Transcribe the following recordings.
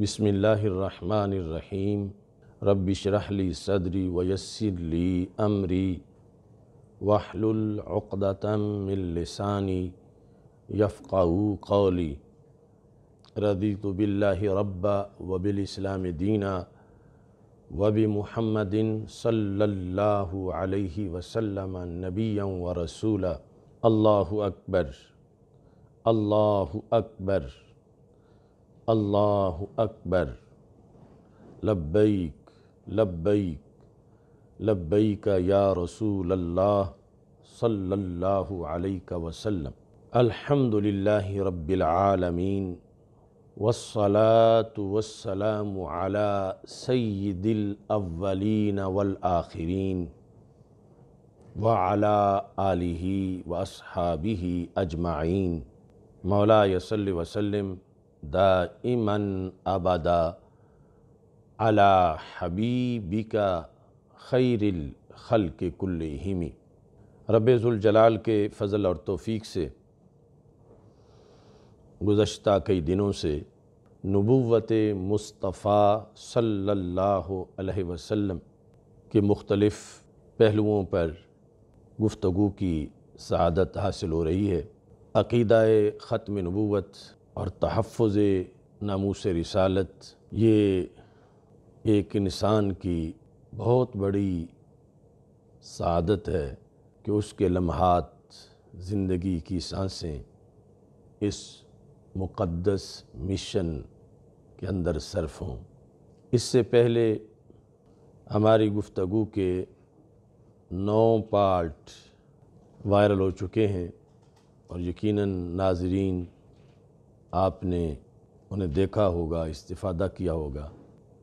بسم اللہ الرحمن الرحیم رب شرح لی صدری ویسر لی امری وحل من لسانی یفقہو قولی رضیت باللہ ربٰ وبالاسلام دینا وبمحمد صلی اللہ علیہ وسلم نبیا و رسولہ اللہ اکبر اللہ اکبر اللہ اکبر لبیک لبیک لبیک یا رسول اللہ صلی اللہ علیہ وسلم الحمد للہ رب العالمین والصلاة والسلام على سید الاولین والآخرین وعلى آلہ واصحابہ اجمعین مولا یس وسلم دائمًا ابدا على الحبی خیر الخلق کے کل ہیمی الجلال کے فضل اور توفیق سے گزشتہ کئی دنوں سے نبوت مصطفیٰ صلی اللہ علیہ وسلم کے مختلف پہلوؤں پر گفتگو کی سعادت حاصل ہو رہی ہے عقیدہ ختم نبوت اور تحفظ ناموس رسالت یہ ایک انسان کی بہت بڑی سعادت ہے کہ اس کے لمحات زندگی کی سانسیں اس مقدس مشن کے اندر صرف ہوں اس سے پہلے ہماری گفتگو کے نو پارٹ وائرل ہو چکے ہیں اور یقیناً ناظرین آپ نے انہیں دیکھا ہوگا استفادہ کیا ہوگا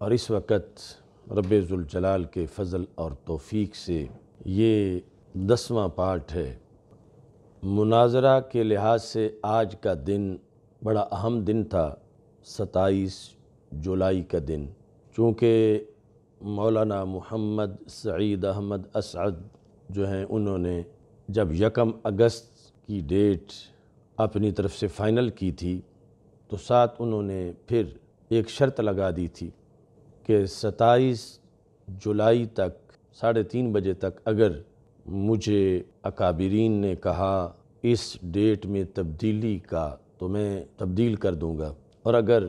اور اس وقت رب الجلال کے فضل اور توفیق سے یہ دسواں پارٹ ہے مناظرہ کے لحاظ سے آج کا دن بڑا اہم دن تھا ستائیس جولائی کا دن چونکہ مولانا محمد سعید احمد اسعد جو ہیں انہوں نے جب یکم اگست کی ڈیٹ اپنی طرف سے فائنل کی تھی تو ساتھ انہوں نے پھر ایک شرط لگا دی تھی کہ ستائیس جولائی تک ساڑھے تین بجے تک اگر مجھے اکابرین نے کہا اس ڈیٹ میں تبدیلی کا تو میں تبدیل کر دوں گا اور اگر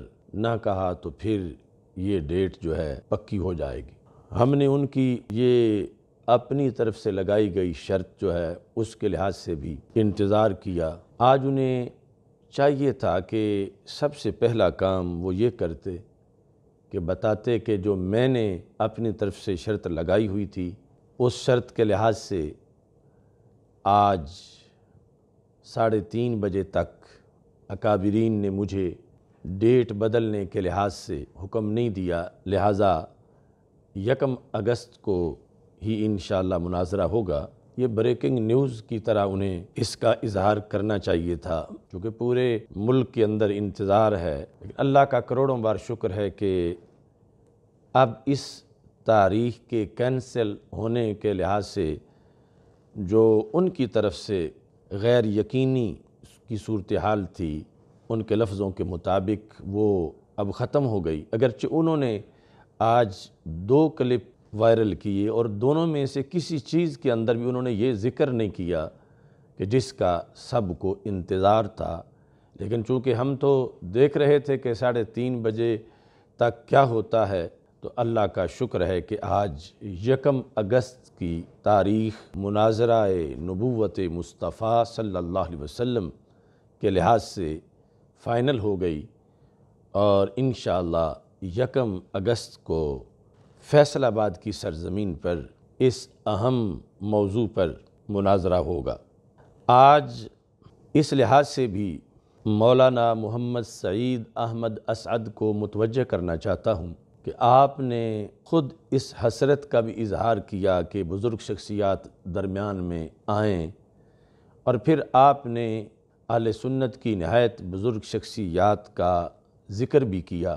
نہ کہا تو پھر یہ ڈیٹ جو ہے پکی ہو جائے گی ہم نے ان کی یہ اپنی طرف سے لگائی گئی شرط جو ہے اس کے لحاظ سے بھی انتظار کیا آج انہیں چاہیے تھا کہ سب سے پہلا کام وہ یہ کرتے کہ بتاتے کہ جو میں نے اپنی طرف سے شرط لگائی ہوئی تھی اس شرط کے لحاظ سے آج ساڑھے تین بجے تک اکابرین نے مجھے ڈیٹ بدلنے کے لحاظ سے حکم نہیں دیا لہٰذا یکم اگست کو ہی انشاءاللہ مناظرہ ہوگا یہ بریکنگ نیوز کی طرح انہیں اس کا اظہار کرنا چاہیے تھا چونکہ پورے ملک کے اندر انتظار ہے اللہ کا کروڑوں بار شکر ہے کہ اب اس تاریخ کے کینسل ہونے کے لحاظ سے جو ان کی طرف سے غیر یقینی کی صورتحال تھی ان کے لفظوں کے مطابق وہ اب ختم ہو گئی اگرچہ انہوں نے آج دو کلپ وائرل کیے اور دونوں میں سے کسی چیز کے اندر بھی انہوں نے یہ ذکر نہیں کیا کہ جس کا سب کو انتظار تھا لیکن چونکہ ہم تو دیکھ رہے تھے کہ ساڑھے تین بجے تک کیا ہوتا ہے تو اللہ کا شکر ہے کہ آج یکم اگست کی تاریخ مناظرہ نبوت مصطفیٰ صلی اللہ علیہ وسلم کے لحاظ سے فائنل ہو گئی اور انشاءاللہ یکم اگست کو فیصل آباد کی سرزمین پر اس اہم موضوع پر مناظرہ ہوگا آج اس لحاظ سے بھی مولانا محمد سعید احمد اسعد کو متوجہ کرنا چاہتا ہوں کہ آپ نے خود اس حسرت کا بھی اظہار کیا کہ بزرگ شخصیات درمیان میں آئیں اور پھر آپ نے اہل سنت کی نہایت بزرگ شخصیات کا ذکر بھی کیا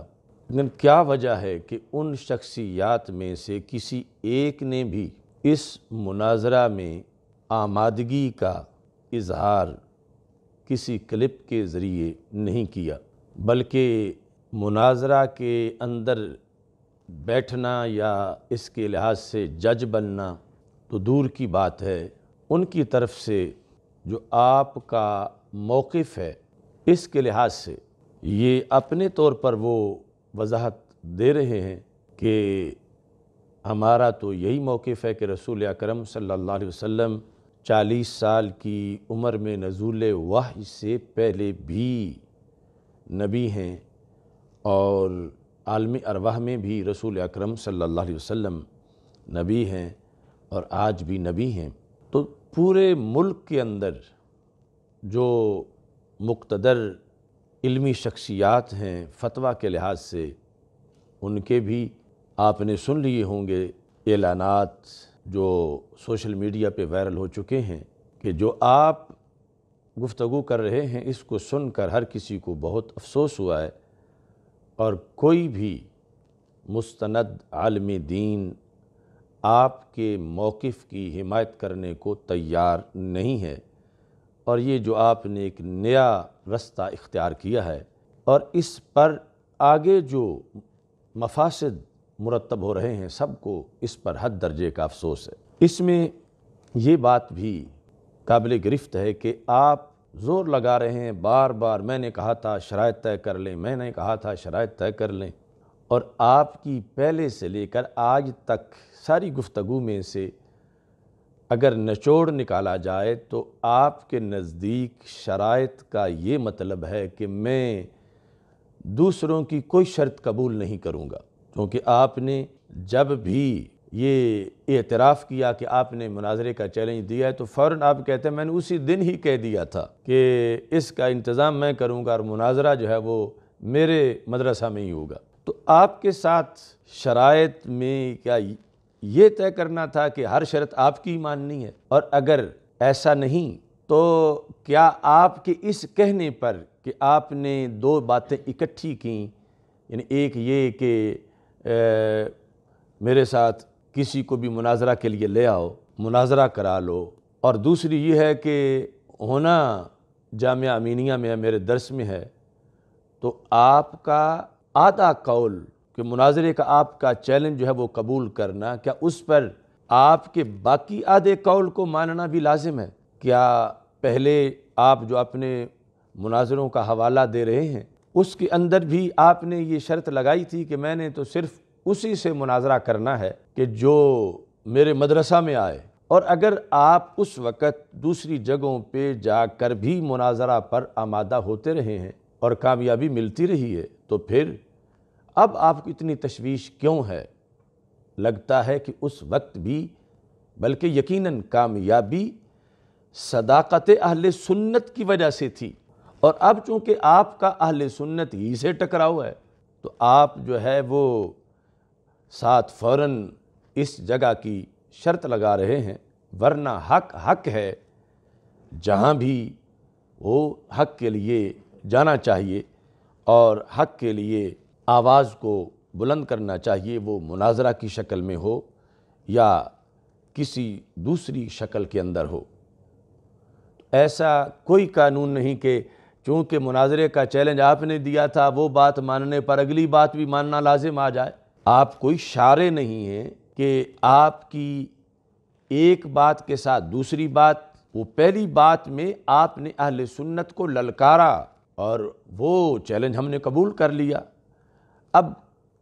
لیکن کیا وجہ ہے کہ ان شخصیات میں سے کسی ایک نے بھی اس مناظرہ میں آمادگی کا اظہار کسی کلپ کے ذریعے نہیں کیا بلکہ مناظرہ کے اندر بیٹھنا یا اس کے لحاظ سے جج بننا تو دور کی بات ہے ان کی طرف سے جو آپ کا موقف ہے اس کے لحاظ سے یہ اپنے طور پر وہ وضاحت دے رہے ہیں کہ ہمارا تو یہی موقف ہے کہ رسول اکرم صلی اللہ علیہ وسلم چالیس سال کی عمر میں نزول وحی سے پہلے بھی نبی ہیں اور عالمی ارواح میں بھی رسول اکرم صلی اللہ علیہ وسلم نبی ہیں اور آج بھی نبی ہیں تو پورے ملک کے اندر جو مقتدر علمی شخصیات ہیں فتویٰ کے لحاظ سے ان کے بھی آپ نے سن لیے ہوں گے اعلانات جو سوشل میڈیا پہ وائرل ہو چکے ہیں کہ جو آپ گفتگو کر رہے ہیں اس کو سن کر ہر کسی کو بہت افسوس ہوا ہے اور کوئی بھی مستند عالم دین آپ کے موقف کی حمایت کرنے کو تیار نہیں ہے اور یہ جو آپ نے ایک نیا رستہ اختیار کیا ہے اور اس پر آگے جو مفاسد مرتب ہو رہے ہیں سب کو اس پر حد درجے کا افسوس ہے اس میں یہ بات بھی قابل گرفت ہے کہ آپ زور لگا رہے ہیں بار بار میں نے کہا تھا شرائط طے کر لیں میں نے کہا تھا شرائط طے کر لیں اور آپ کی پہلے سے لے کر آج تک ساری گفتگو میں سے اگر نچوڑ نکالا جائے تو آپ کے نزدیک شرائط کا یہ مطلب ہے کہ میں دوسروں کی کوئی شرط قبول نہیں کروں گا کیونکہ آپ نے جب بھی یہ اعتراف کیا کہ آپ نے مناظرے کا چیلنج دیا ہے تو فوراً آپ کہتے ہیں میں نے اسی دن ہی کہہ دیا تھا کہ اس کا انتظام میں کروں گا اور مناظرہ جو ہے وہ میرے مدرسہ میں ہی ہوگا تو آپ کے ساتھ شرائط میں کیا یہ طے کرنا تھا کہ ہر شرط آپ کی ماننی ہے اور اگر ایسا نہیں تو کیا آپ کے اس کہنے پر کہ آپ نے دو باتیں اکٹھی کیں یعنی ایک یہ کہ میرے ساتھ کسی کو بھی مناظرہ کے لیے لے آؤ مناظرہ کرا لو اور دوسری یہ ہے کہ ہونا جامعہ امینیہ میں میرے درس میں ہے تو آپ کا آدھا قول کہ مناظرے کا آپ کا چیلنج جو ہے وہ قبول کرنا کیا اس پر آپ کے باقی آدھے قول کو ماننا بھی لازم ہے کیا پہلے آپ جو اپنے مناظروں کا حوالہ دے رہے ہیں اس کے اندر بھی آپ نے یہ شرط لگائی تھی کہ میں نے تو صرف اسی سے مناظرہ کرنا ہے کہ جو میرے مدرسہ میں آئے اور اگر آپ اس وقت دوسری جگہوں پہ جا کر بھی مناظرہ پر آمادہ ہوتے رہے ہیں اور کامیابی ملتی رہی ہے تو پھر اب آپ کو اتنی تشویش کیوں ہے لگتا ہے کہ اس وقت بھی بلکہ یقیناً کامیابی صداقت اہل سنت کی وجہ سے تھی اور اب چونکہ آپ کا اہل سنت ہی سے ٹکراؤ ہے تو آپ جو ہے وہ ساتھ فوراً اس جگہ کی شرط لگا رہے ہیں ورنہ حق حق ہے جہاں بھی وہ حق کے لیے جانا چاہیے اور حق کے لیے آواز کو بلند کرنا چاہیے وہ مناظرہ کی شکل میں ہو یا کسی دوسری شکل کے اندر ہو ایسا کوئی قانون نہیں کہ چونکہ مناظرے کا چیلنج آپ نے دیا تھا وہ بات ماننے پر اگلی بات بھی ماننا لازم آ جائے آپ کوئی شارے نہیں ہیں کہ آپ کی ایک بات کے ساتھ دوسری بات وہ پہلی بات میں آپ نے اہل سنت کو للکارا اور وہ چیلنج ہم نے قبول کر لیا اب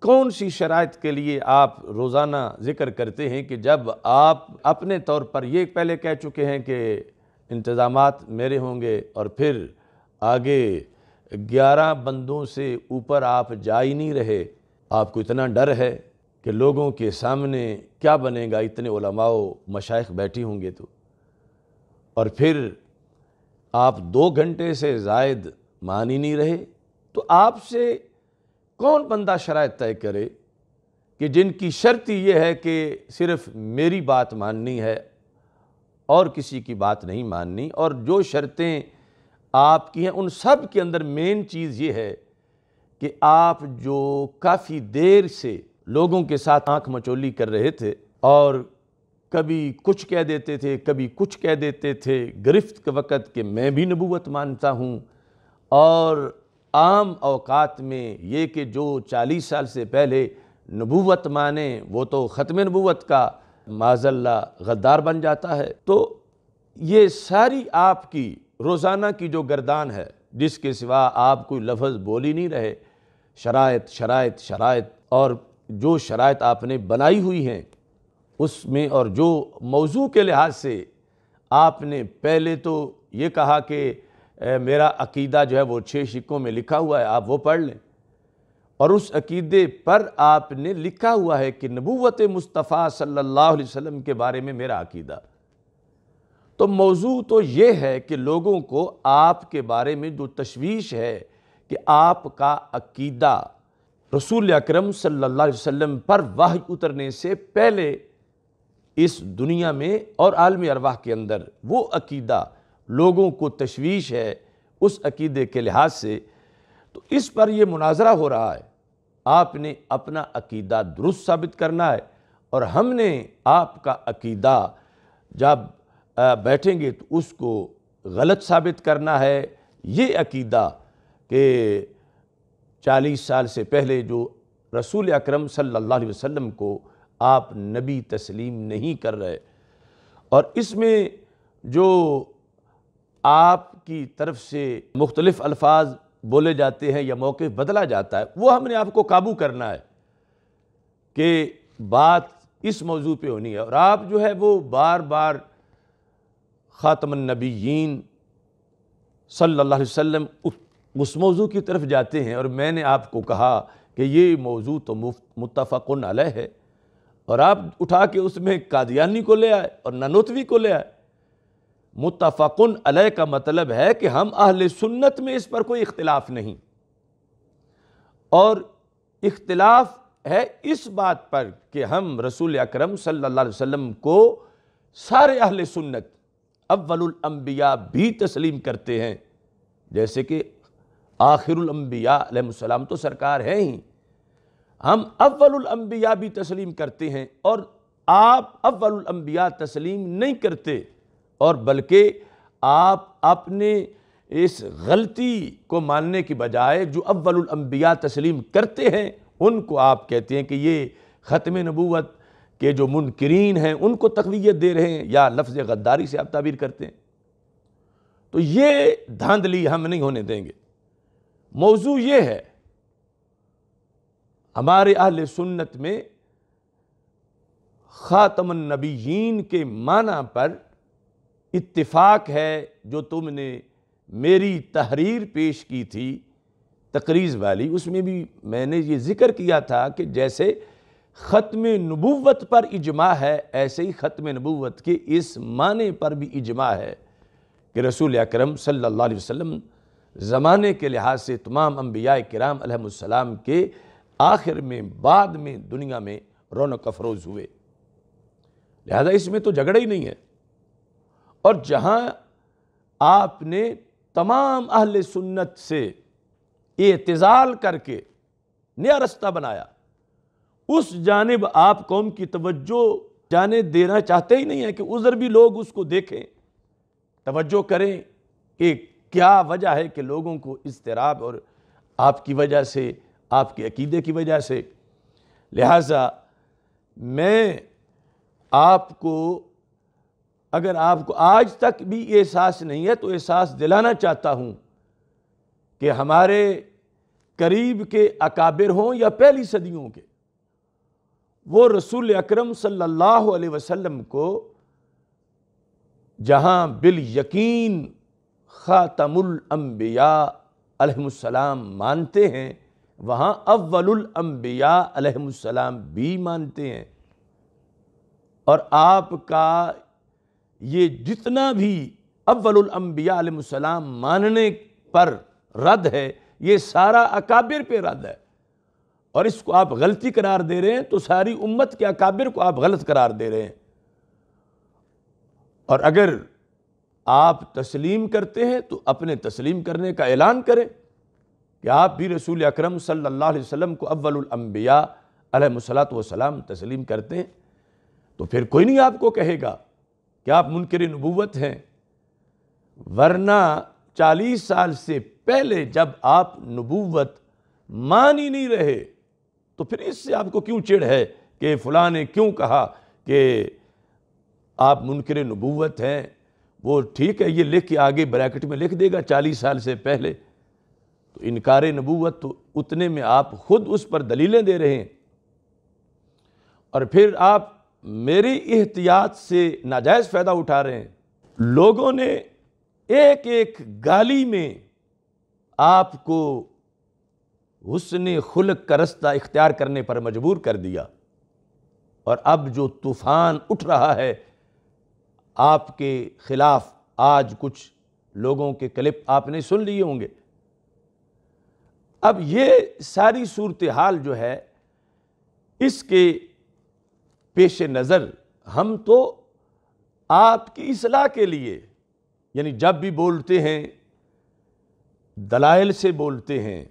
کون سی شرائط کے لیے آپ روزانہ ذکر کرتے ہیں کہ جب آپ اپنے طور پر یہ پہلے کہہ چکے ہیں کہ انتظامات میرے ہوں گے اور پھر آگے گیارہ بندوں سے اوپر آپ جا ہی نہیں رہے آپ کو اتنا ڈر ہے کہ لوگوں کے سامنے کیا بنے گا اتنے علماء و مشائق بیٹھی ہوں گے تو اور پھر آپ دو گھنٹے سے زائد مانی نہیں رہے تو آپ سے کون بندہ شرائط طے کرے کہ جن کی شرط یہ ہے کہ صرف میری بات ماننی ہے اور کسی کی بات نہیں ماننی اور جو شرطیں آپ کی ہیں ان سب کے اندر مین چیز یہ ہے کہ آپ جو کافی دیر سے لوگوں کے ساتھ آنکھ مچولی کر رہے تھے اور کبھی کچھ کہہ دیتے تھے کبھی کچھ کہہ دیتے تھے گرفت کے وقت کہ میں بھی نبوت مانتا ہوں اور عام اوقات میں یہ کہ جو چالیس سال سے پہلے نبوت مانے وہ تو ختم نبوت کا معذ اللہ غدار بن جاتا ہے تو یہ ساری آپ کی روزانہ کی جو گردان ہے جس کے سوا آپ کوئی لفظ بولی نہیں رہے شرائط شرائط شرائط اور جو شرائط آپ نے بنائی ہوئی ہیں اس میں اور جو موضوع کے لحاظ سے آپ نے پہلے تو یہ کہا کہ میرا عقیدہ جو ہے وہ چھ شکوں میں لکھا ہوا ہے آپ وہ پڑھ لیں اور اس عقیدے پر آپ نے لکھا ہوا ہے کہ نبوت مصطفیٰ صلی اللہ علیہ وسلم کے بارے میں میرا عقیدہ تو موضوع تو یہ ہے کہ لوگوں کو آپ کے بارے میں جو تشویش ہے کہ آپ کا عقیدہ رسول اکرم صلی اللہ علیہ وسلم پر واہ اترنے سے پہلے اس دنیا میں اور عالمی ارواح کے اندر وہ عقیدہ لوگوں کو تشویش ہے اس عقیدے کے لحاظ سے تو اس پر یہ مناظرہ ہو رہا ہے آپ نے اپنا عقیدہ درست ثابت کرنا ہے اور ہم نے آپ کا عقیدہ جب بیٹھیں گے تو اس کو غلط ثابت کرنا ہے یہ عقیدہ کہ چالیس سال سے پہلے جو رسول اکرم صلی اللہ علیہ وسلم کو آپ نبی تسلیم نہیں کر رہے اور اس میں جو آپ کی طرف سے مختلف الفاظ بولے جاتے ہیں یا موقع بدلا جاتا ہے وہ ہم نے آپ کو قابو کرنا ہے کہ بات اس موضوع پہ ہونی ہے اور آپ جو ہے وہ بار بار خاتم النبیین صلی اللہ علیہ وسلم اس موضوع کی طرف جاتے ہیں اور میں نے آپ کو کہا کہ یہ موضوع تو متفق علیہ ہے اور آپ اٹھا کے اس میں قادیانی کو لے آئے اور ننوتوی کو لے آئے متفقن علیہ کا مطلب ہے کہ ہم اہل سنت میں اس پر کوئی اختلاف نہیں اور اختلاف ہے اس بات پر کہ ہم رسول اکرم صلی اللہ علیہ وسلم کو سارے اہل سنت اول الانبیاء بھی تسلیم کرتے ہیں جیسے کہ آخر الانبیاء علیہ السلام تو سرکار ہیں ہی ہم اول الانبیاء بھی تسلیم کرتے ہیں اور آپ اول الانبیاء تسلیم نہیں کرتے اور بلکہ آپ اپنے اس غلطی کو ماننے کی بجائے جو اول الانبیاء تسلیم کرتے ہیں ان کو آپ کہتے ہیں کہ یہ ختم نبوت کے جو منکرین ہیں ان کو تقویت دے رہے ہیں یا لفظ غداری سے آپ تعبیر کرتے ہیں تو یہ دھاندلی ہم نہیں ہونے دیں گے موضوع یہ ہے ہمارے اہل سنت میں خاتم النبیین کے معنی پر اتفاق ہے جو تم نے میری تحریر پیش کی تھی تقریز والی اس میں بھی میں نے یہ ذکر کیا تھا کہ جیسے ختم نبوت پر اجماع ہے ایسے ہی ختم نبوت کے اس معنی پر بھی اجماع ہے کہ رسول اکرم صلی اللہ علیہ وسلم زمانے کے لحاظ سے تمام انبیاء کرام علیہ السلام کے آخر میں بعد میں دنیا میں رونق افروز ہوئے لہذا اس میں تو جھگڑا ہی نہیں ہے اور جہاں آپ نے تمام اہل سنت سے اعتزال کر کے نیا رستہ بنایا اس جانب آپ قوم کی توجہ جانے دینا چاہتے ہی نہیں ہیں کہ عذر بھی لوگ اس کو دیکھیں توجہ کریں کہ کیا وجہ ہے کہ لوگوں کو اضطراب اور آپ کی وجہ سے آپ کے عقیدے کی وجہ سے لہٰذا میں آپ کو اگر آپ کو آج تک بھی یہ احساس نہیں ہے تو احساس دلانا چاہتا ہوں کہ ہمارے قریب کے اکابر ہوں یا پہلی صدیوں کے وہ رسول اکرم صلی اللہ علیہ وسلم کو جہاں بال یقین خاتم الانبیاء علیہ السلام مانتے ہیں وہاں اول الانبیاء علیہ السلام بھی مانتے ہیں اور آپ کا یہ جتنا بھی اول الانبیاء علیہ السلام ماننے پر رد ہے یہ سارا اکابر پہ رد ہے اور اس کو آپ غلطی قرار دے رہے ہیں تو ساری امت کے اکابر کو آپ غلط قرار دے رہے ہیں اور اگر آپ تسلیم کرتے ہیں تو اپنے تسلیم کرنے کا اعلان کریں کہ آپ بھی رسول اکرم صلی اللہ علیہ وسلم کو اول الانبیاء علیہ السلام تسلیم کرتے ہیں تو پھر کوئی نہیں آپ کو کہے گا کہ آپ منکر نبوت ہیں ورنہ چالیس سال سے پہلے جب آپ نبوت مانی نہیں رہے تو پھر اس سے آپ کو کیوں چڑھ ہے کہ فلاں نے کیوں کہا کہ آپ منکر نبوت ہیں وہ ٹھیک ہے یہ لکھ کے آگے بریکٹ میں لکھ دے گا چالیس سال سے پہلے تو انکار نبوت تو اتنے میں آپ خود اس پر دلیلیں دے رہے ہیں اور پھر آپ میری احتیاط سے ناجائز فائدہ اٹھا رہے ہیں لوگوں نے ایک ایک گالی میں آپ کو حسن خلق کا رستہ اختیار کرنے پر مجبور کر دیا اور اب جو طوفان اٹھ رہا ہے آپ کے خلاف آج کچھ لوگوں کے کلپ آپ نے سن لیے ہوں گے اب یہ ساری صورتحال جو ہے اس کے پیش نظر ہم تو آپ کی اصلاح کے لیے یعنی جب بھی بولتے ہیں دلائل سے بولتے ہیں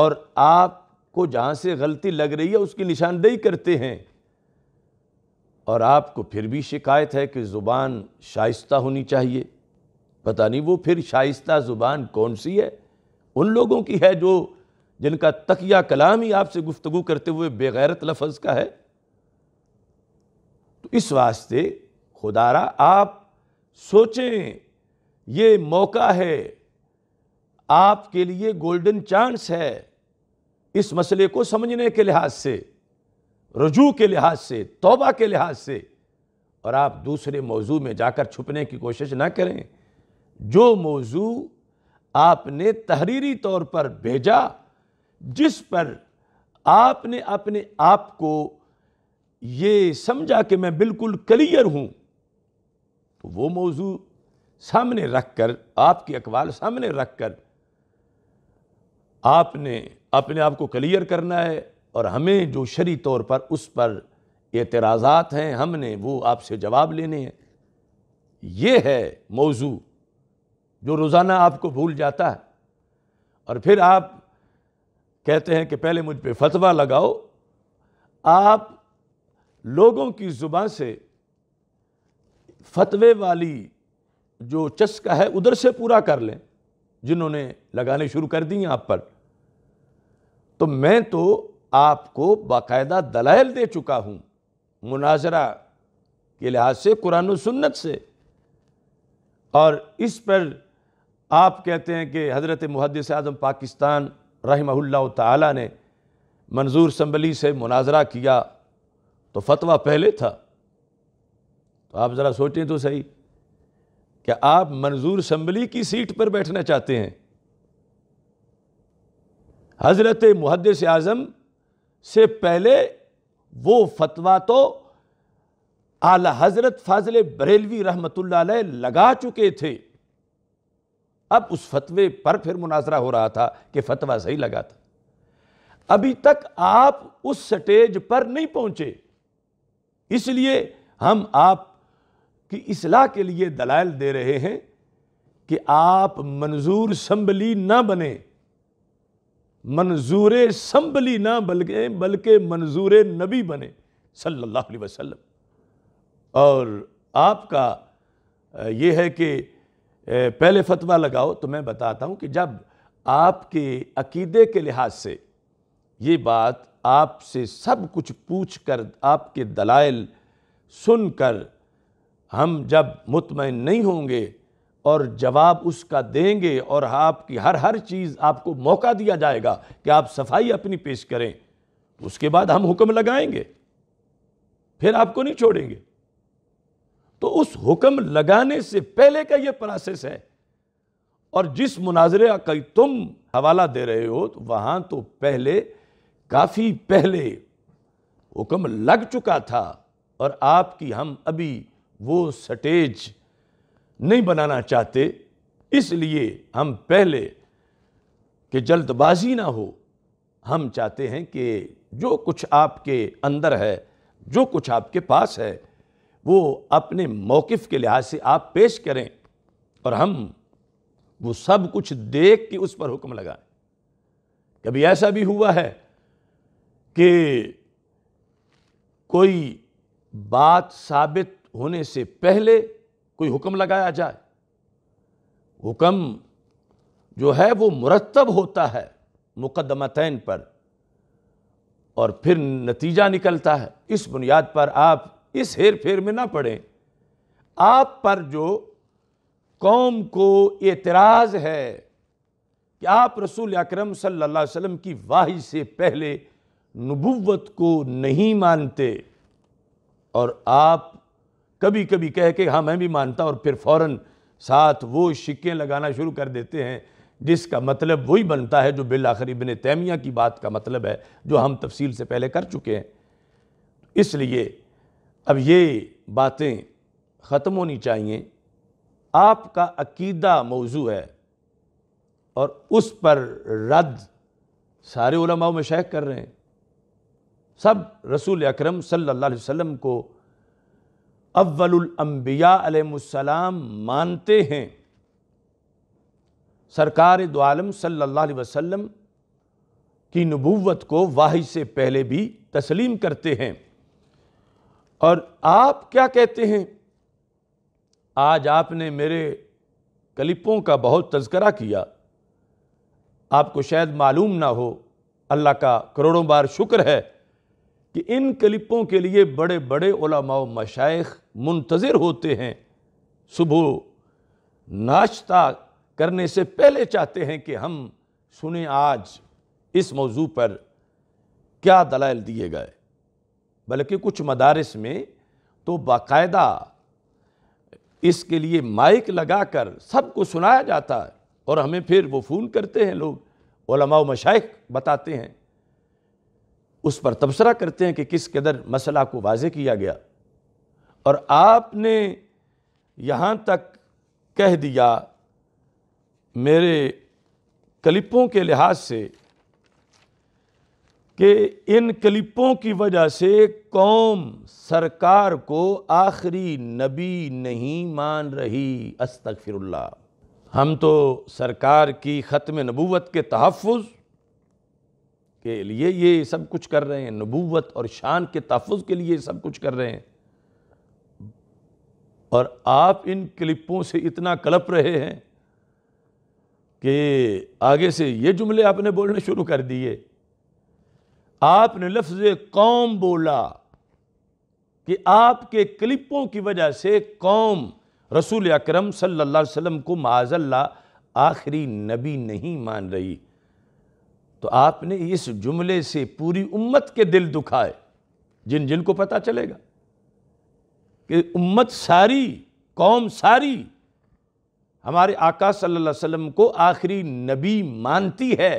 اور آپ کو جہاں سے غلطی لگ رہی ہے اس کی نشاندہی کرتے ہیں اور آپ کو پھر بھی شکایت ہے کہ زبان شائستہ ہونی چاہیے پتہ نہیں وہ پھر شائستہ زبان کون سی ہے ان لوگوں کی ہے جو جن کا تقیہ کلام ہی آپ سے گفتگو کرتے ہوئے بے غیرت لفظ کا ہے اس واسطے خدا را آپ سوچیں یہ موقع ہے آپ کے لیے گولڈن چانس ہے اس مسئلے کو سمجھنے کے لحاظ سے رجوع کے لحاظ سے توبہ کے لحاظ سے اور آپ دوسرے موضوع میں جا کر چھپنے کی کوشش نہ کریں جو موضوع آپ نے تحریری طور پر بھیجا جس پر آپ نے اپنے آپ کو یہ سمجھا کہ میں بالکل کلیئر ہوں تو وہ موضوع سامنے رکھ کر آپ کے اقوال سامنے رکھ کر آپ نے اپنے آپ کو کلیئر کرنا ہے اور ہمیں جو شریع طور پر اس پر اعتراضات ہیں ہم نے وہ آپ سے جواب لینے ہیں یہ ہے موضوع جو روزانہ آپ کو بھول جاتا ہے اور پھر آپ کہتے ہیں کہ پہلے مجھ پہ فتوہ لگاؤ آپ لوگوں کی زبان سے فتوے والی جو چسکا ہے ادھر سے پورا کر لیں جنہوں نے لگانے شروع کر دی ہیں آپ پر تو میں تو آپ کو باقاعدہ دلائل دے چکا ہوں مناظرہ کے لحاظ سے قرآن و سنت سے اور اس پر آپ کہتے ہیں کہ حضرت محدث اعظم پاکستان رحمہ اللہ تعالی نے منظور سنبلی سے مناظرہ کیا تو فتویٰ پہلے تھا تو آپ ذرا سوچیں تو صحیح کہ آپ منظور اسمبلی کی سیٹ پر بیٹھنا چاہتے ہیں حضرت محدث اعظم سے پہلے وہ فتویٰ تو اعلی حضرت فاضل بریلوی رحمت اللہ علیہ لگا چکے تھے اب اس فتوے پر پھر مناظرہ ہو رہا تھا کہ فتویٰ صحیح لگا تھا ابھی تک آپ اس سٹیج پر نہیں پہنچے اس لیے ہم آپ کی اصلاح کے لیے دلائل دے رہے ہیں کہ آپ منظور سنبلی نہ بنیں منظور سنبلی نہ بلکہ بلکہ منظور نبی بنیں صلی اللہ علیہ وسلم اور آپ کا یہ ہے کہ پہلے فتویٰ لگاؤ تو میں بتاتا ہوں کہ جب آپ کے عقیدے کے لحاظ سے یہ بات آپ سے سب کچھ پوچھ کر آپ کے دلائل سن کر ہم جب مطمئن نہیں ہوں گے اور جواب اس کا دیں گے اور آپ کی ہر ہر چیز آپ کو موقع دیا جائے گا کہ آپ صفائی اپنی پیش کریں اس کے بعد ہم حکم لگائیں گے پھر آپ کو نہیں چھوڑیں گے تو اس حکم لگانے سے پہلے کا یہ پروسیس ہے اور جس مناظرے کا تم حوالہ دے رہے ہو تو وہاں تو پہلے کافی پہلے حکم لگ چکا تھا اور آپ کی ہم ابھی وہ سٹیج نہیں بنانا چاہتے اس لیے ہم پہلے کہ جلد بازی نہ ہو ہم چاہتے ہیں کہ جو کچھ آپ کے اندر ہے جو کچھ آپ کے پاس ہے وہ اپنے موقف کے لحاظ سے آپ پیش کریں اور ہم وہ سب کچھ دیکھ کے اس پر حکم لگائیں کبھی ایسا بھی ہوا ہے کہ کوئی بات ثابت ہونے سے پہلے کوئی حکم لگایا جائے حکم جو ہے وہ مرتب ہوتا ہے مقدمتین پر اور پھر نتیجہ نکلتا ہے اس بنیاد پر آپ اس ہیر پھیر میں نہ پڑیں آپ پر جو قوم کو اعتراض ہے کہ آپ رسول اکرم صلی اللہ علیہ وسلم کی واحد سے پہلے نبوت کو نہیں مانتے اور آپ کبھی کبھی کہہ کے ہاں میں بھی مانتا اور پھر فوراً ساتھ وہ شکے لگانا شروع کر دیتے ہیں جس کا مطلب وہی بنتا ہے جو ابن تیمیہ کی بات کا مطلب ہے جو ہم تفصیل سے پہلے کر چکے ہیں اس لیے اب یہ باتیں ختم ہونی چاہیے آپ کا عقیدہ موضوع ہے اور اس پر رد سارے علماء میں شیخ کر رہے ہیں سب رسول اکرم صلی اللہ علیہ وسلم کو اول الانبیاء علیہ السلام مانتے ہیں سرکار دعالم صلی اللہ علیہ وسلم کی نبوت کو واحد سے پہلے بھی تسلیم کرتے ہیں اور آپ کیا کہتے ہیں آج آپ نے میرے کلپوں کا بہت تذکرہ کیا آپ کو شاید معلوم نہ ہو اللہ کا کروڑوں بار شکر ہے کہ ان کلپوں کے لیے بڑے بڑے علماء و مشائخ منتظر ہوتے ہیں صبح ناشتہ کرنے سے پہلے چاہتے ہیں کہ ہم سنیں آج اس موضوع پر کیا دلائل دیے گئے بلکہ کچھ مدارس میں تو باقاعدہ اس کے لیے مائک لگا کر سب کو سنایا جاتا ہے اور ہمیں پھر وہ فون کرتے ہیں لوگ علماء و مشائق بتاتے ہیں اس پر تبصرہ کرتے ہیں کہ کس قدر مسئلہ کو واضح کیا گیا اور آپ نے یہاں تک کہہ دیا میرے کلپوں کے لحاظ سے کہ ان کلپوں کی وجہ سے قوم سرکار کو آخری نبی نہیں مان رہی استغفر اللہ ہم تو سرکار کی ختم نبوت کے تحفظ کے لیے یہ سب کچھ کر رہے ہیں نبوت اور شان کے تحفظ کے لیے سب کچھ کر رہے ہیں اور آپ ان کلپوں سے اتنا کلپ رہے ہیں کہ آگے سے یہ جملے آپ نے بولنے شروع کر دیے آپ نے لفظ قوم بولا کہ آپ کے کلپوں کی وجہ سے قوم رسول اکرم صلی اللہ علیہ وسلم کو معاذ اللہ آخری نبی نہیں مان رہی تو آپ نے اس جملے سے پوری امت کے دل دکھائے جن جن کو پتا چلے گا کہ امت ساری قوم ساری ہمارے آقا صلی اللہ علیہ وسلم کو آخری نبی مانتی ہے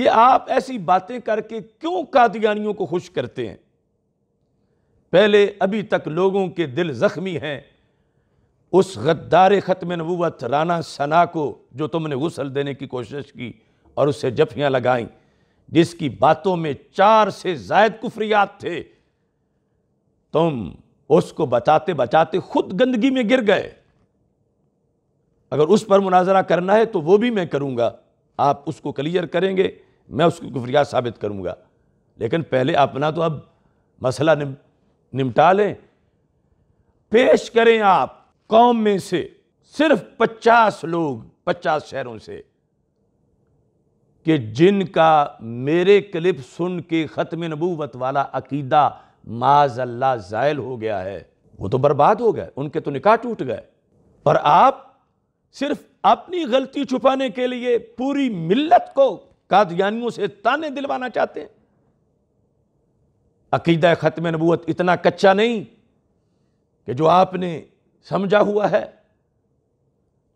یہ آپ ایسی باتیں کر کے کیوں قادیانیوں کو خوش کرتے ہیں پہلے ابھی تک لوگوں کے دل زخمی ہیں اس غدار ختم نبوت رانا ثنا کو جو تم نے غسل دینے کی کوشش کی اور جفیاں لگائیں جس کی باتوں میں چار سے زائد کفریات تھے تم اس کو بچاتے بچاتے خود گندگی میں گر گئے اگر اس پر مناظرہ کرنا ہے تو وہ بھی میں کروں گا آپ اس کو کلیئر کریں گے میں اس کی کفریات ثابت کروں گا لیکن پہلے اپنا تو اب مسئلہ نمٹا لیں پیش کریں آپ قوم میں سے صرف پچاس لوگ پچاس شہروں سے کہ جن کا میرے کلپ سن کے ختم نبوت والا عقیدہ ماز اللہ زائل ہو گیا ہے وہ تو برباد ہو گئے ان کے تو نکاح ٹوٹ گئے پر آپ صرف اپنی غلطی چھپانے کے لیے پوری ملت کو قادیانیوں سے تانے دلوانا چاہتے ہیں عقیدہ ختم نبوت اتنا کچا نہیں کہ جو آپ نے سمجھا ہوا ہے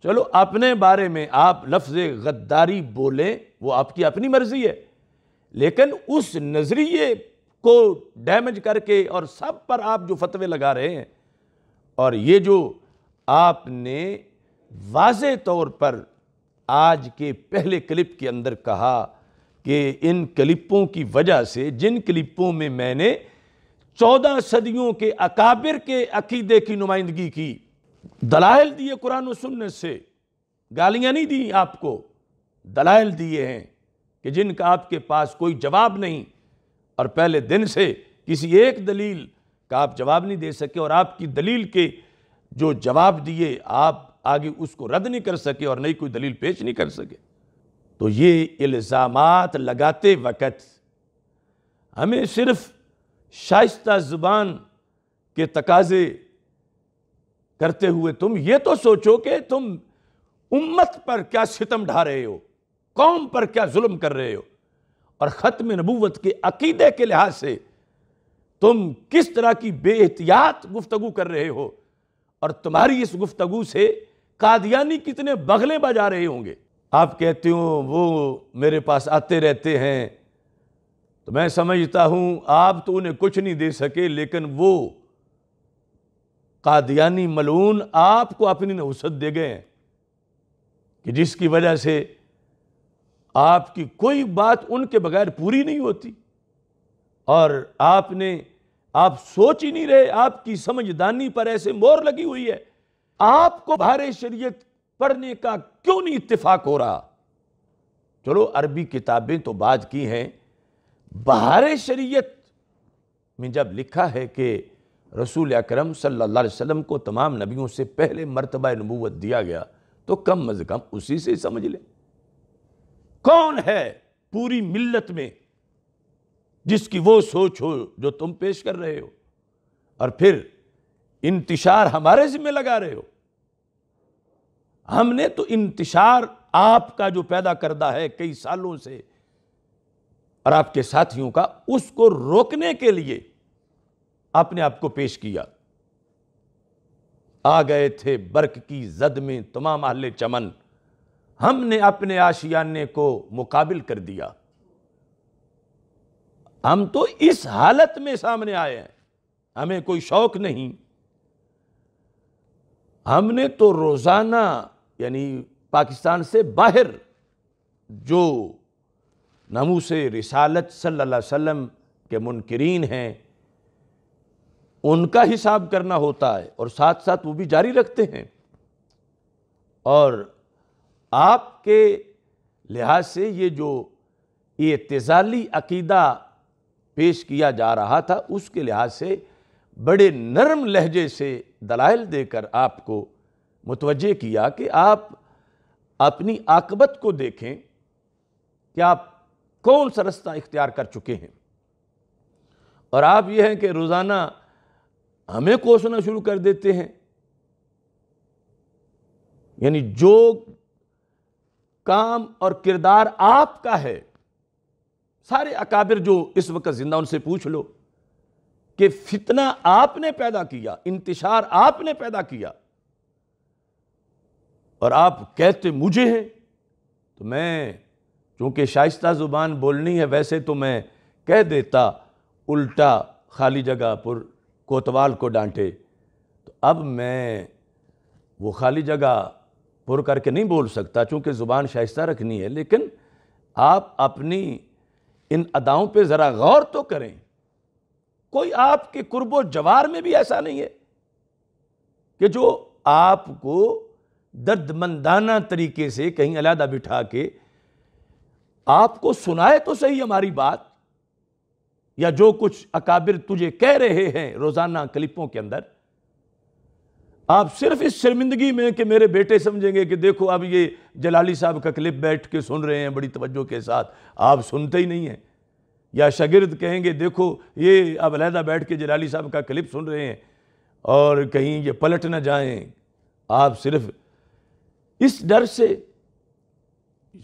چلو اپنے بارے میں آپ لفظ غداری بولیں وہ آپ کی اپنی مرضی ہے لیکن اس نظریے کو ڈیمیج کر کے اور سب پر آپ جو فتوے لگا رہے ہیں اور یہ جو آپ نے واضح طور پر آج کے پہلے کلپ کے اندر کہا کہ ان کلپوں کی وجہ سے جن کلپوں میں میں نے چودہ صدیوں کے اکابر کے عقیدے کی نمائندگی کی دلائل دیے قرآن و سننے سے گالیاں نہیں دیں آپ کو دلائل دیے ہیں کہ جن کا آپ کے پاس کوئی جواب نہیں اور پہلے دن سے کسی ایک دلیل کا آپ جواب نہیں دے سکے اور آپ کی دلیل کے جو جواب دیے آپ آگے اس کو رد نہیں کر سکے اور نئی کوئی دلیل پیش نہیں کر سکے تو یہ الزامات لگاتے وقت ہمیں صرف شائستہ زبان کے تقاضے کرتے ہوئے تم یہ تو سوچو کہ تم امت پر کیا ستم ڈھا رہے ہو قوم پر کیا ظلم کر رہے ہو اور ختم نبوت کے عقیدے کے لحاظ سے تم کس طرح کی بے احتیاط گفتگو کر رہے ہو اور تمہاری اس گفتگو سے قادیانی کتنے بغلے بجا رہے ہوں گے آپ کہتے ہوں وہ میرے پاس آتے رہتے ہیں تو میں سمجھتا ہوں آپ تو انہیں کچھ نہیں دے سکے لیکن وہ قادیانی ملون آپ کو اپنی نوسط دے گئے ہیں کہ جس کی وجہ سے آپ کی کوئی بات ان کے بغیر پوری نہیں ہوتی اور آپ نے آپ سوچ ہی نہیں رہے آپ کی سمجھدانی پر ایسے مور لگی ہوئی ہے آپ کو بھار شریعت پڑھنے کا کیوں نہیں اتفاق ہو رہا چلو عربی کتابیں تو بات کی ہیں بہار شریعت میں جب لکھا ہے کہ رسول اکرم صلی اللہ علیہ وسلم کو تمام نبیوں سے پہلے مرتبہ نبوت دیا گیا تو کم از کم اسی سے سمجھ لیں کون ہے پوری ملت میں جس کی وہ سوچ ہو جو تم پیش کر رہے ہو اور پھر انتشار ہمارے ذمہ لگا رہے ہو ہم نے تو انتشار آپ کا جو پیدا کردہ ہے کئی سالوں سے اور آپ کے ساتھیوں کا اس کو روکنے کے لیے اپنے آپ کو پیش کیا آ گئے تھے برق کی زد میں تمام اہل چمن ہم نے اپنے آشیانے کو مقابل کر دیا ہم تو اس حالت میں سامنے آئے ہیں ہمیں کوئی شوق نہیں ہم نے تو روزانہ یعنی پاکستان سے باہر جو نمو سے رسالت صلی اللہ علیہ وسلم کے منکرین ہیں ان کا حساب کرنا ہوتا ہے اور ساتھ ساتھ وہ بھی جاری رکھتے ہیں اور آپ کے لحاظ سے یہ جو اعتزالی عقیدہ پیش کیا جا رہا تھا اس کے لحاظ سے بڑے نرم لہجے سے دلائل دے کر آپ کو متوجہ کیا کہ آپ اپنی عاقبت کو دیکھیں کہ آپ کون سا رستہ اختیار کر چکے ہیں اور آپ یہ ہیں کہ روزانہ ہمیں کوسنا شروع کر دیتے ہیں یعنی جو کام اور کردار آپ کا ہے سارے اکابر جو اس وقت زندہ ان سے پوچھ لو کہ فتنہ آپ نے پیدا کیا انتشار آپ نے پیدا کیا اور آپ کہتے مجھے ہیں تو میں چونکہ شائستہ زبان بولنی ہے ویسے تو میں کہہ دیتا الٹا خالی جگہ پر کوتوال کو ڈانٹے تو اب میں وہ خالی جگہ پر کر کے نہیں بول سکتا چونکہ زبان شائستہ رکھنی ہے لیکن آپ اپنی ان اداؤں پہ ذرا غور تو کریں کوئی آپ کے قرب و جوار میں بھی ایسا نہیں ہے کہ جو آپ کو درد مندانہ طریقے سے کہیں علیحدہ بٹھا کے آپ کو سنائے تو صحیح ہماری بات یا جو کچھ اکابر تجھے کہہ رہے ہیں روزانہ کلپوں کے اندر آپ صرف اس شرمندگی میں کہ میرے بیٹے سمجھیں گے کہ دیکھو اب یہ جلالی صاحب کا کلپ بیٹھ کے سن رہے ہیں بڑی توجہ کے ساتھ آپ سنتے ہی نہیں ہیں یا شگرد کہیں گے دیکھو یہ اب علیحدہ بیٹھ کے جلالی صاحب کا کلپ سن رہے ہیں اور کہیں یہ پلٹ نہ جائیں آپ صرف اس ڈر سے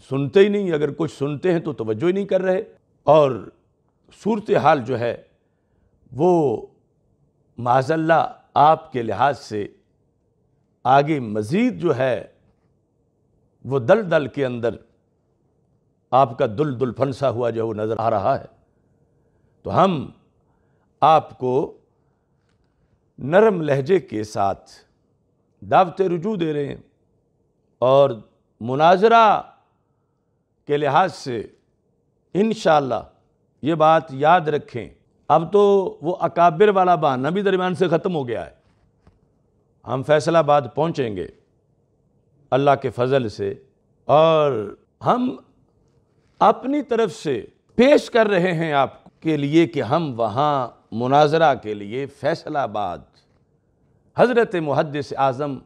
سنتے ہی نہیں اگر کچھ سنتے ہیں تو توجہ ہی نہیں کر رہے اور صورتحال جو ہے وہ اللہ آپ کے لحاظ سے آگے مزید جو ہے وہ دل دل کے اندر آپ کا دل دل پھنسا ہوا جو وہ نظر آ رہا ہے تو ہم آپ کو نرم لہجے کے ساتھ دعوت رجوع دے رہے ہیں اور مناظرہ کے لحاظ سے انشاءاللہ یہ بات یاد رکھیں اب تو وہ اکابر والا بہانہ نبی درمیان سے ختم ہو گیا ہے ہم فیصلہ آباد پہنچیں گے اللہ کے فضل سے اور ہم اپنی طرف سے پیش کر رہے ہیں آپ کے لیے کہ ہم وہاں مناظرہ کے لیے فیصلہ آباد حضرت محدث اعظم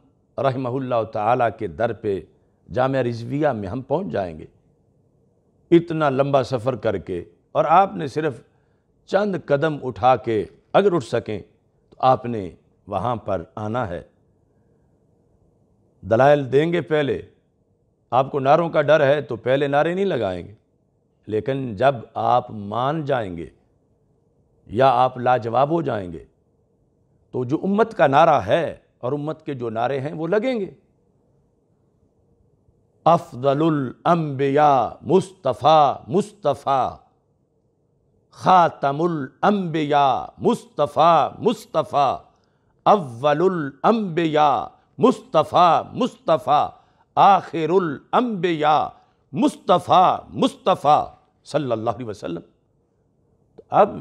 رحمہ اللہ تعالیٰ کے در پہ جامعہ رضویہ میں ہم پہنچ جائیں گے اتنا لمبا سفر کر کے اور آپ نے صرف چند قدم اٹھا کے اگر اٹھ سکیں تو آپ نے وہاں پر آنا ہے دلائل دیں گے پہلے آپ کو نعروں کا ڈر ہے تو پہلے نعرے نہیں لگائیں گے لیکن جب آپ مان جائیں گے یا آپ لاجواب ہو جائیں گے تو جو امت کا نعرہ ہے اور امت کے جو نعرے ہیں وہ لگیں گے افضل الانبیاء مصطفیٰ مصطفیٰ خاتم الانبیاء مصطفیٰ مصطفیٰ اول الانبیاء مصطفیٰ مصطفیٰ آخر الانبیاء مصطفیٰ مصطفیٰ صلی اللہ علیہ وسلم اب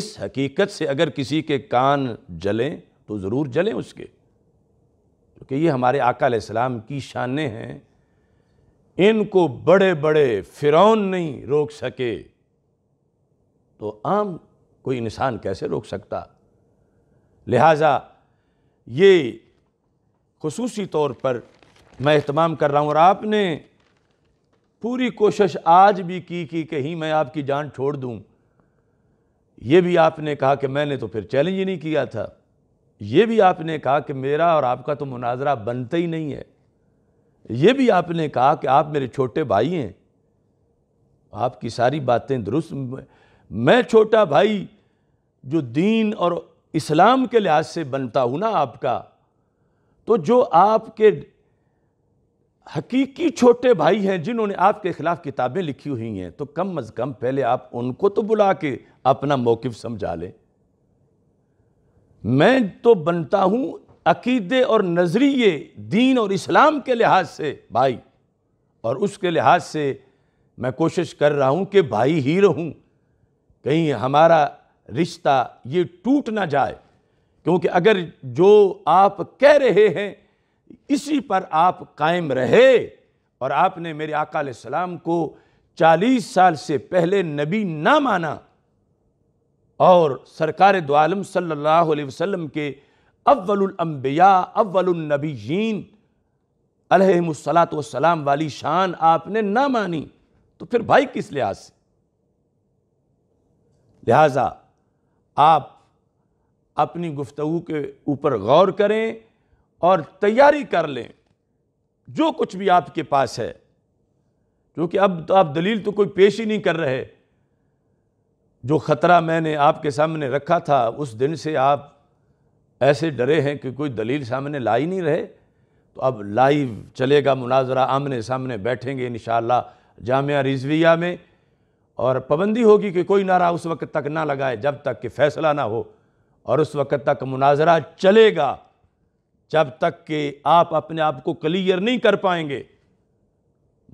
اس حقیقت سے اگر کسی کے کان جلیں تو ضرور جلیں اس کے کیونکہ یہ ہمارے آقا علیہ السلام کی شانیں ہیں ان کو بڑے بڑے فرعون نہیں روک سکے تو عام کوئی انسان کیسے روک سکتا لہٰذا یہ خصوصی طور پر میں اہتمام کر رہا ہوں اور آپ نے پوری کوشش آج بھی کی کہیں میں آپ کی جان چھوڑ دوں یہ بھی آپ نے کہا کہ میں نے تو پھر چیلنج ہی نہیں کیا تھا یہ بھی آپ نے کہا کہ میرا اور آپ کا تو مناظرہ بنتا ہی نہیں ہے یہ بھی آپ نے کہا کہ آپ میرے چھوٹے بھائی ہیں آپ کی ساری باتیں درست میں چھوٹا بھائی جو دین اور اسلام کے لحاظ سے بنتا ہوں نا آپ کا تو جو آپ کے حقیقی چھوٹے بھائی ہیں جنہوں نے آپ کے خلاف کتابیں لکھی ہوئی ہیں تو کم از کم پہلے آپ ان کو تو بلا کے اپنا موقف سمجھا لیں میں تو بنتا ہوں عقیدے اور نظریے دین اور اسلام کے لحاظ سے بھائی اور اس کے لحاظ سے میں کوشش کر رہا ہوں کہ بھائی ہی رہوں کہیں ہمارا رشتہ یہ ٹوٹ نہ جائے کیونکہ اگر جو آپ کہہ رہے ہیں اسی پر آپ قائم رہے اور آپ نے میرے آقا علیہ السلام کو چالیس سال سے پہلے نبی نہ مانا اور سرکار دعالم صلی اللہ علیہ وسلم کے اول الانبیاء اول النبیین علیہ السلام السلاۃ والی شان آپ نے نہ مانی تو پھر بھائی کس لحاظ سے لہٰذا آپ اپنی گفتگو کے اوپر غور کریں اور تیاری کر لیں جو کچھ بھی آپ کے پاس ہے کیونکہ اب تو آپ دلیل تو کوئی پیش ہی نہیں کر رہے جو خطرہ میں نے آپ کے سامنے رکھا تھا اس دن سے آپ ایسے ڈرے ہیں کہ کوئی دلیل سامنے لائی نہیں رہے تو اب لائیو چلے گا مناظرہ آمنے سامنے بیٹھیں گے انشاءاللہ جامعہ رضویہ میں اور پابندی ہوگی کہ کوئی نعرہ اس وقت تک نہ لگائے جب تک کہ فیصلہ نہ ہو اور اس وقت تک مناظرہ چلے گا جب تک کہ آپ اپنے آپ کو کلیئر نہیں کر پائیں گے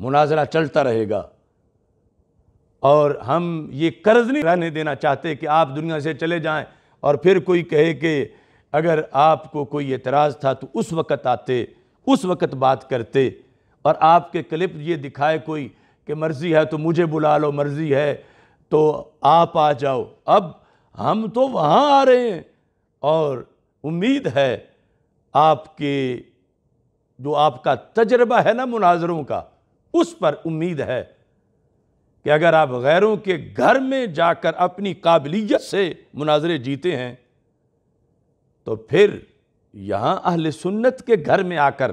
مناظرہ چلتا رہے گا اور ہم یہ قرض نہیں رہنے دینا چاہتے کہ آپ دنیا سے چلے جائیں اور پھر کوئی کہے کہ اگر آپ کو کوئی اعتراض تھا تو اس وقت آتے اس وقت بات کرتے اور آپ کے کلپ یہ دکھائے کوئی کہ مرضی ہے تو مجھے بلا لو مرضی ہے تو آپ آ جاؤ اب ہم تو وہاں آ رہے ہیں اور امید ہے آپ کے جو آپ کا تجربہ ہے نا مناظروں کا اس پر امید ہے کہ اگر آپ غیروں کے گھر میں جا کر اپنی قابلیت سے مناظرے جیتے ہیں تو پھر یہاں اہل سنت کے گھر میں آ کر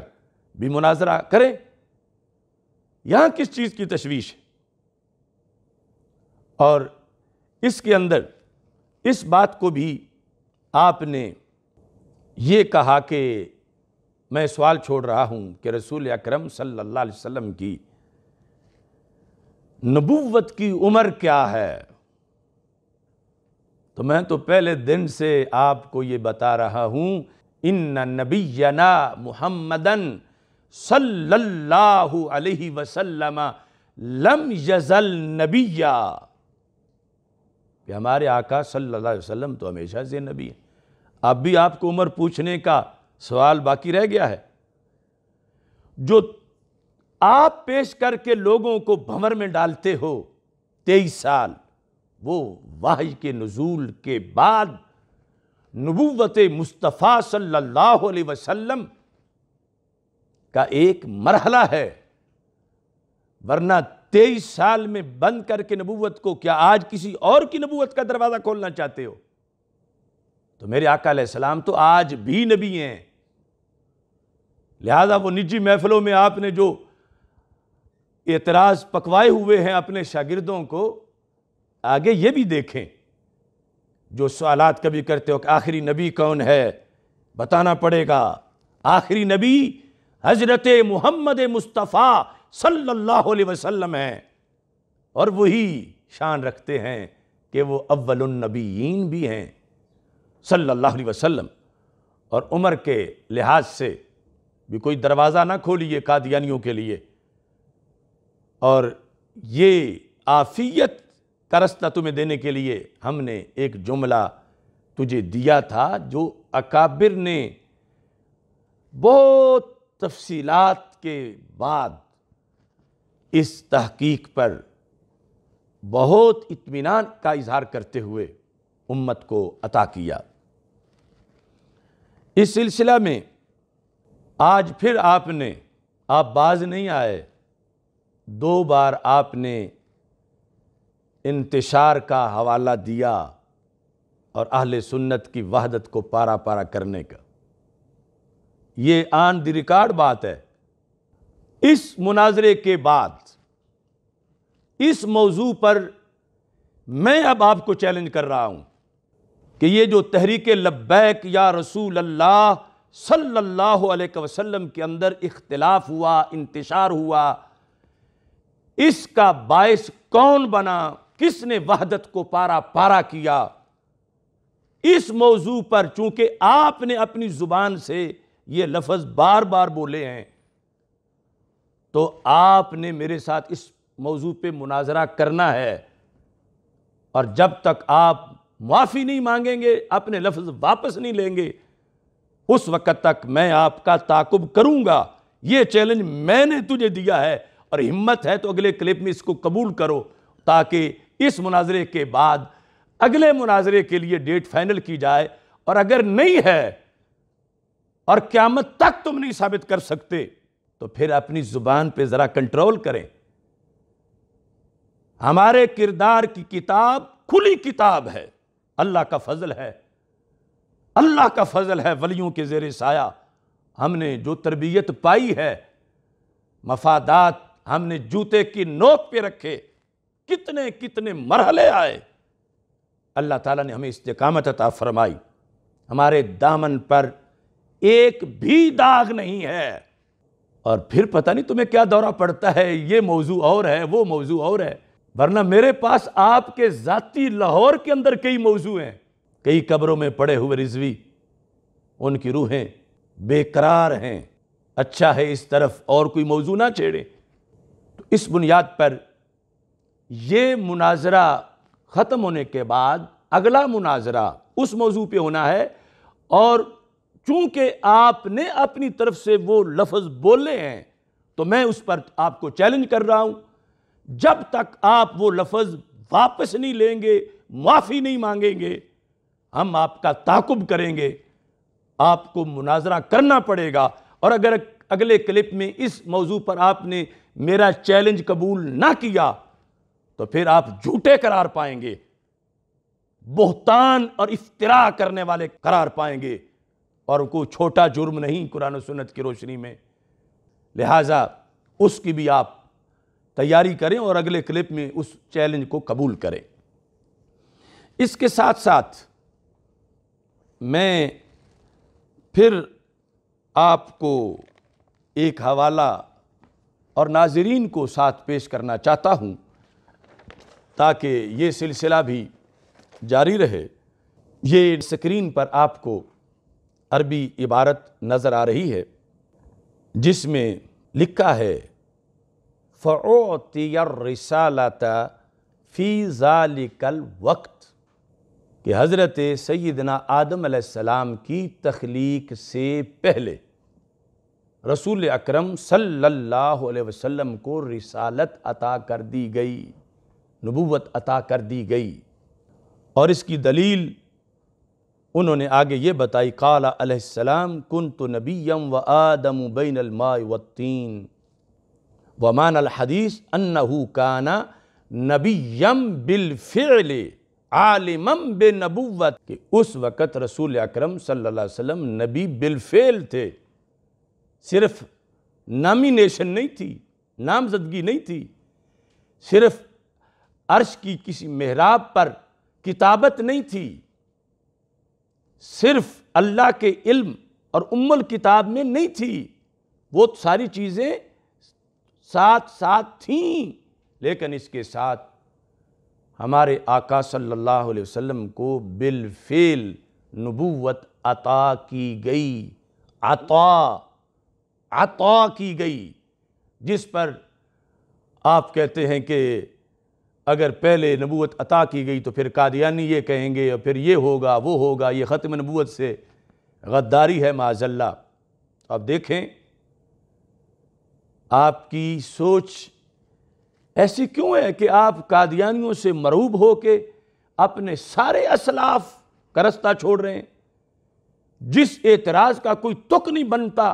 بھی مناظرہ کریں یہاں کس چیز کی تشویش ہے اور اس کے اندر اس بات کو بھی آپ نے یہ کہا کہ میں سوال چھوڑ رہا ہوں کہ رسول اکرم صلی اللہ علیہ وسلم کی نبوت کی عمر کیا ہے تو میں تو پہلے دن سے آپ کو یہ بتا رہا ہوں ان نبینا محمدن صلی اللہ علیہ وسلم لم یزل کہ ہمارے آقا صلی اللہ علیہ وسلم تو ہمیشہ سے نبی ہیں اب بھی آپ کو عمر پوچھنے کا سوال باقی رہ گیا ہے جو آپ پیش کر کے لوگوں کو بھمر میں ڈالتے ہو تیئیس سال وہ وحی کے نزول کے بعد نبوت مصطفیٰ صلی اللہ علیہ وسلم کا ایک مرحلہ ہے ورنہ تیئیس سال میں بند کر کے نبوت کو کیا آج کسی اور کی نبوت کا دروازہ کھولنا چاہتے ہو تو میرے آقا علیہ السلام تو آج بھی نبی ہیں لہذا وہ نجی محفلوں میں آپ نے جو اعتراض پکوائے ہوئے ہیں اپنے شاگردوں کو آگے یہ بھی دیکھیں جو سوالات کبھی کرتے ہو کہ آخری نبی کون ہے بتانا پڑے گا آخری نبی حضرت محمد مصطفیٰ صلی اللہ علیہ وسلم ہیں اور وہی شان رکھتے ہیں کہ وہ اول النبیین بھی ہیں صلی اللہ علیہ وسلم اور عمر کے لحاظ سے بھی کوئی دروازہ نہ کھولیے قادیانیوں کے لیے اور یہ آفیت کا رستہ تمہیں دینے کے لیے ہم نے ایک جملہ تجھے دیا تھا جو اکابر نے بہت تفصیلات کے بعد اس تحقیق پر بہت اطمینان کا اظہار کرتے ہوئے امت کو عطا کیا اس سلسلہ میں آج پھر آپ نے آپ باز نہیں آئے دو بار آپ نے انتشار کا حوالہ دیا اور اہل سنت کی وحدت کو پارا پارا کرنے کا یہ آن دی ریکارڈ بات ہے اس مناظرے کے بعد اس موضوع پر میں اب آپ کو چیلنج کر رہا ہوں کہ یہ جو تحریک لبیک یا رسول اللہ صلی اللہ علیہ وسلم کے اندر اختلاف ہوا انتشار ہوا اس کا باعث کون بنا کس نے وحدت کو پارا پارا کیا اس موضوع پر چونکہ آپ نے اپنی زبان سے یہ لفظ بار بار بولے ہیں تو آپ نے میرے ساتھ اس موضوع پہ مناظرہ کرنا ہے اور جب تک آپ معافی نہیں مانگیں گے اپنے لفظ واپس نہیں لیں گے اس وقت تک میں آپ کا تعقب کروں گا یہ چیلنج میں نے تجھے دیا ہے اور ہمت ہے تو اگلے کلپ میں اس کو قبول کرو تاکہ اس مناظرے کے بعد اگلے مناظرے کے لیے ڈیٹ فائنل کی جائے اور اگر نہیں ہے اور قیامت تک تم نہیں ثابت کر سکتے تو پھر اپنی زبان پہ ذرا کنٹرول کریں ہمارے کردار کی کتاب کھلی کتاب ہے اللہ کا فضل ہے اللہ کا فضل ہے ولیوں کے زیر سایہ ہم نے جو تربیت پائی ہے مفادات ہم نے جوتے کی نوک پہ رکھے کتنے کتنے مرحلے آئے اللہ تعالیٰ نے ہمیں استقامت عطا فرمائی ہمارے دامن پر ایک بھی داغ نہیں ہے اور پھر پتہ نہیں تمہیں کیا دورہ پڑتا ہے یہ موضوع اور ہے وہ موضوع اور ہے میرے پاس آپ کے ذاتی لاہور کے اندر کئی موضوع ہیں کئی قبروں میں پڑے ہوئے رضوی ان کی روحیں بے قرار ہیں اچھا ہے اس طرف اور کوئی موضوع نہ چھیڑے تو اس بنیاد پر یہ مناظرہ ختم ہونے کے بعد اگلا مناظرہ اس موضوع پہ ہونا ہے اور چونکہ آپ نے اپنی طرف سے وہ لفظ بولے ہیں تو میں اس پر آپ کو چیلنج کر رہا ہوں جب تک آپ وہ لفظ واپس نہیں لیں گے معافی نہیں مانگیں گے ہم آپ کا تعاقب کریں گے آپ کو مناظرہ کرنا پڑے گا اور اگر اگلے کلپ میں اس موضوع پر آپ نے میرا چیلنج قبول نہ کیا تو پھر آپ جھوٹے قرار پائیں گے بہتان اور افترا کرنے والے قرار پائیں گے اور کوئی چھوٹا جرم نہیں قرآن و سنت کی روشنی میں لہٰذا اس کی بھی آپ تیاری کریں اور اگلے کلپ میں اس چیلنج کو قبول کریں اس کے ساتھ ساتھ میں پھر آپ کو ایک حوالہ اور ناظرین کو ساتھ پیش کرنا چاہتا ہوں تاکہ یہ سلسلہ بھی جاری رہے یہ سکرین پر آپ کو عربی عبارت نظر آ رہی ہے جس میں لکھا ہے الرسالت فی ذالک الوقت کہ حضرت سیدنا آدم علیہ السلام کی تخلیق سے پہلے رسول اکرم صلی اللہ علیہ وسلم کو رسالت عطا کر دی گئی نبوت عطا کر دی گئی اور اس کی دلیل انہوں نے آگے یہ بتائی قال علیہ السلام کنت نبیم و آدم بین الماء والتین ومان الحدیث انہو کانا نبیم بالفعل عالمم بنبوت کہ اس وقت رسول اکرم صلی اللہ علیہ وسلم نبی بالفعل تھے صرف نیشن نہیں تھی نامزدگی نہیں تھی صرف عرش کی کسی محراب پر کتابت نہیں تھی صرف اللہ کے علم اور ام الکتاب میں نہیں تھی وہ ساری چیزیں ساتھ ساتھ تھیں لیکن اس کے ساتھ ہمارے آقا صلی اللہ علیہ وسلم کو بالفعل نبوت عطا کی گئی عطا عطا کی گئی جس پر آپ کہتے ہیں کہ اگر پہلے نبوت عطا کی گئی تو پھر قادیانی یہ کہیں گے اور پھر یہ ہوگا وہ ہوگا یہ ختم نبوت سے غداری ہے معاذ اللہ اب دیکھیں آپ کی سوچ ایسی کیوں ہے کہ آپ قادیانیوں سے مروب ہو کے اپنے سارے اسلاف کا رستہ چھوڑ رہے ہیں جس اعتراض کا کوئی تک نہیں بنتا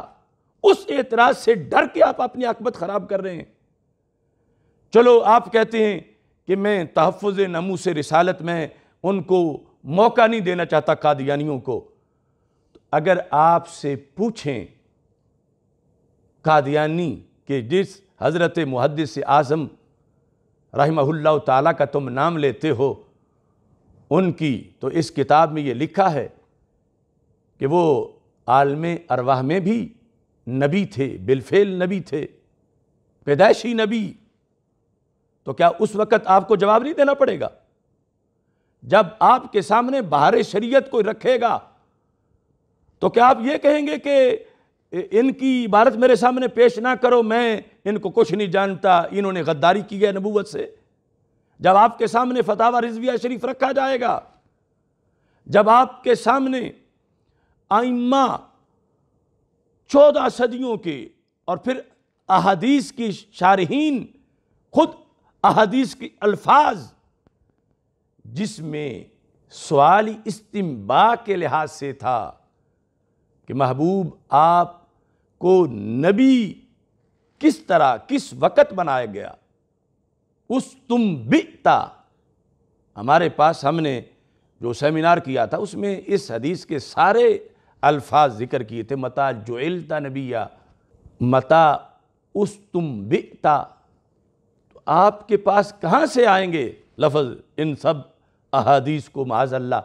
اس اعتراض سے ڈر کے آپ اپنی عقبت خراب کر رہے ہیں چلو آپ کہتے ہیں کہ میں تحفظ نمو سے رسالت میں ان کو موقع نہیں دینا چاہتا قادیانیوں کو اگر آپ سے پوچھیں قادیانی کہ جس حضرت محدث اعظم رحمہ اللہ تعالیٰ کا تم نام لیتے ہو ان کی تو اس کتاب میں یہ لکھا ہے کہ وہ عالم ارواح میں بھی نبی تھے بالفعل نبی تھے پیدائشی نبی تو کیا اس وقت آپ کو جواب نہیں دینا پڑے گا جب آپ کے سامنے بہار شریعت کو رکھے گا تو کیا آپ یہ کہیں گے کہ ان کی عبارت میرے سامنے پیش نہ کرو میں ان کو کچھ نہیں جانتا انہوں نے غداری کی ہے نبوت سے جب آپ کے سامنے فتح رضویہ شریف رکھا جائے گا جب آپ کے سامنے آئمہ چودہ صدیوں کے اور پھر احادیث کی شارہین خود احادیث کے الفاظ جس میں سوالی استمبا کے لحاظ سے تھا کہ محبوب آپ کو نبی کس طرح کس وقت بنایا گیا اس تم بکتا ہمارے پاس ہم نے جو سیمینار کیا تھا اس میں اس حدیث کے سارے الفاظ ذکر کیے تھے متا جو علتا نبیہ متا اس تم بکتا آپ کے پاس کہاں سے آئیں گے لفظ ان سب احادیث کو معاذ اللہ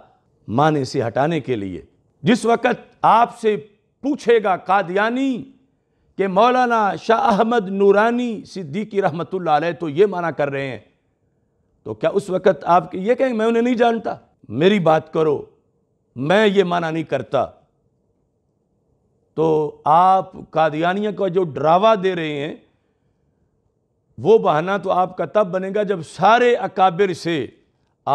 معنی سے ہٹانے کے لیے جس وقت آپ سے پوچھے گا قادیانی کہ مولانا شاہ احمد نورانی صدیقی رحمت اللہ علیہ تو یہ معنی کر رہے ہیں تو کیا اس وقت آپ یہ کہیں میں انہیں نہیں جانتا میری بات کرو میں یہ معنی نہیں کرتا تو آپ قادیانیہ کا جو ڈراوا دے رہے ہیں وہ بہانہ تو آپ کا تب بنے گا جب سارے اکابر سے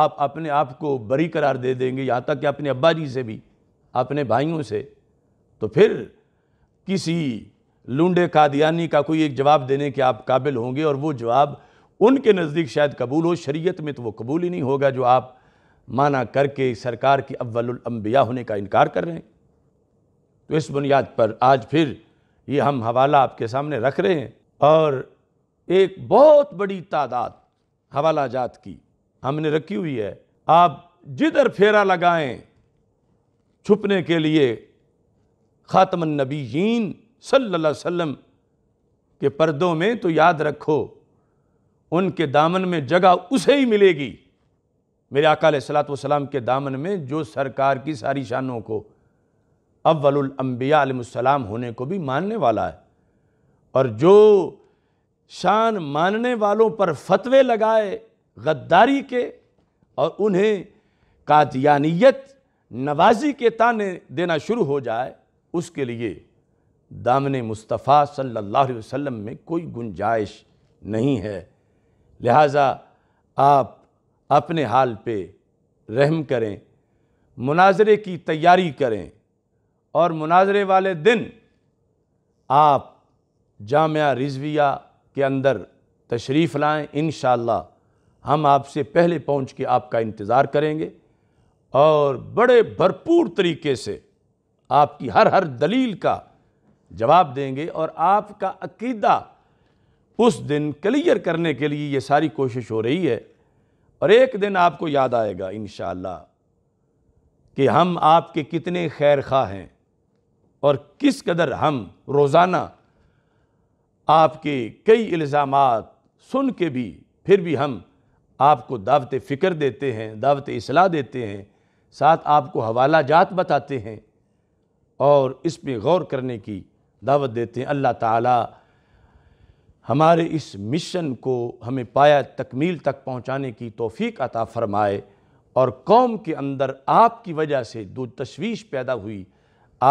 آپ اپنے آپ کو بری قرار دے دیں گے یہاں تک کہ اپنے ابا جی سے بھی اپنے بھائیوں سے تو پھر کسی لونڈے قادیانی کا کوئی ایک جواب دینے کے آپ قابل ہوں گے اور وہ جواب ان کے نزدیک شاید قبول ہو شریعت میں تو وہ قبول ہی نہیں ہوگا جو آپ مانا کر کے سرکار کی اول الانبیاء ہونے کا انکار کر رہے ہیں تو اس بنیاد پر آج پھر یہ ہم حوالہ آپ کے سامنے رکھ رہے ہیں اور ایک بہت بڑی تعداد حوالہ جات کی ہم نے رکھی ہوئی ہے آپ جدھر پھیرا لگائیں چھپنے کے لیے خاتم النبیین صلی اللہ علیہ وسلم کے پردوں میں تو یاد رکھو ان کے دامن میں جگہ اسے ہی ملے گی میرے آقا علیہ السلام کے دامن میں جو سرکار کی ساری شانوں کو اول الانبیاء علیہ السلام ہونے کو بھی ماننے والا ہے اور جو شان ماننے والوں پر فتوے لگائے غداری کے اور انہیں قادیانیت نوازی کے تانے دینا شروع ہو جائے اس کے لیے دامن مصطفیٰ صلی اللہ علیہ وسلم میں کوئی گنجائش نہیں ہے لہٰذا آپ اپنے حال پہ رحم کریں مناظرے کی تیاری کریں اور مناظرے والے دن آپ جامعہ رضویہ کے اندر تشریف لائیں انشاءاللہ ہم آپ سے پہلے پہنچ کے آپ کا انتظار کریں گے اور بڑے بھرپور طریقے سے آپ کی ہر ہر دلیل کا جواب دیں گے اور آپ کا عقیدہ اس دن کلیئر کرنے کے لیے یہ ساری کوشش ہو رہی ہے اور ایک دن آپ کو یاد آئے گا انشاءاللہ کہ ہم آپ کے کتنے خیر خواہ ہیں اور کس قدر ہم روزانہ آپ کے کئی الزامات سن کے بھی پھر بھی ہم آپ کو دعوت فکر دیتے ہیں دعوت اصلاح دیتے ہیں ساتھ آپ کو حوالہ جات بتاتے ہیں اور اس پہ غور کرنے کی دعوت دیتے ہیں اللہ تعالیٰ ہمارے اس مشن کو ہمیں پایا تکمیل تک پہنچانے کی توفیق عطا فرمائے اور قوم کے اندر آپ کی وجہ سے دو تشویش پیدا ہوئی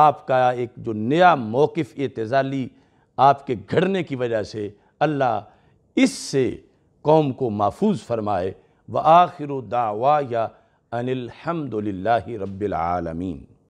آپ کا ایک جو نیا موقف اعتزالی آپ کے گھڑنے کی وجہ سے اللہ اس سے قوم کو محفوظ فرمائے وآخر دعوایا ان الحمد للہ رب العالمین